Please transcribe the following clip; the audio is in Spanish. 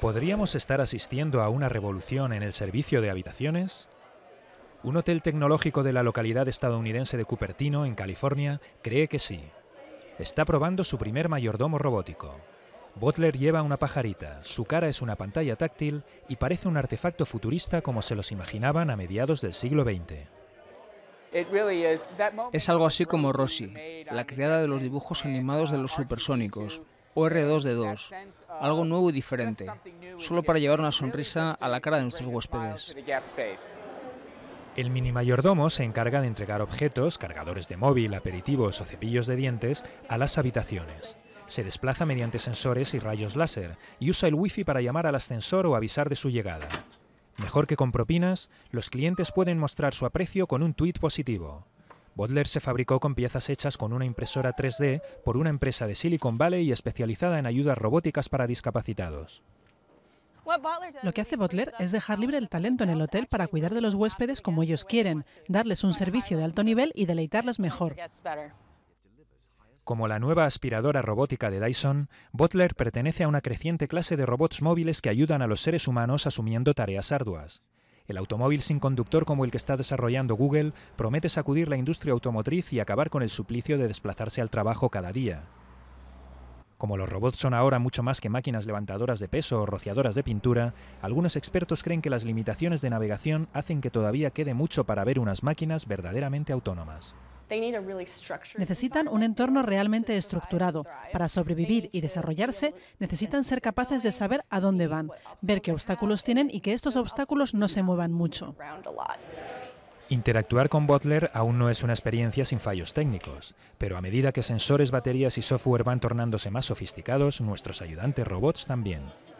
¿Podríamos estar asistiendo a una revolución en el servicio de habitaciones? Un hotel tecnológico de la localidad estadounidense de Cupertino, en California, cree que sí. Está probando su primer mayordomo robótico. Butler lleva una pajarita, su cara es una pantalla táctil y parece un artefacto futurista como se los imaginaban a mediados del siglo XX. Es algo así como Rosie, la criada de los dibujos animados de los supersónicos, o R2D2, algo nuevo y diferente, solo para llevar una sonrisa a la cara de nuestros huéspedes. El mini mayordomo se encarga de entregar objetos, cargadores de móvil, aperitivos o cepillos de dientes a las habitaciones. Se desplaza mediante sensores y rayos láser y usa el wifi para llamar al ascensor o avisar de su llegada. Mejor que con propinas, los clientes pueden mostrar su aprecio con un tuit positivo. Butler se fabricó con piezas hechas con una impresora 3D por una empresa de Silicon Valley y especializada en ayudas robóticas para discapacitados. Lo que hace Butler es dejar libre el talento en el hotel para cuidar de los huéspedes como ellos quieren, darles un servicio de alto nivel y deleitarles mejor. Como la nueva aspiradora robótica de Dyson, Butler pertenece a una creciente clase de robots móviles que ayudan a los seres humanos asumiendo tareas arduas. El automóvil sin conductor como el que está desarrollando Google promete sacudir la industria automotriz y acabar con el suplicio de desplazarse al trabajo cada día. Como los robots son ahora mucho más que máquinas levantadoras de peso o rociadoras de pintura, algunos expertos creen que las limitaciones de navegación hacen que todavía quede mucho para ver unas máquinas verdaderamente autónomas. Necesitan un entorno realmente estructurado. Para sobrevivir y desarrollarse, necesitan ser capaces de saber a dónde van, ver qué obstáculos tienen y que estos obstáculos no se muevan mucho. Interactuar con Butler aún no es una experiencia sin fallos técnicos, pero a medida que sensores, baterías y software van tornándose más sofisticados, nuestros ayudantes robots también.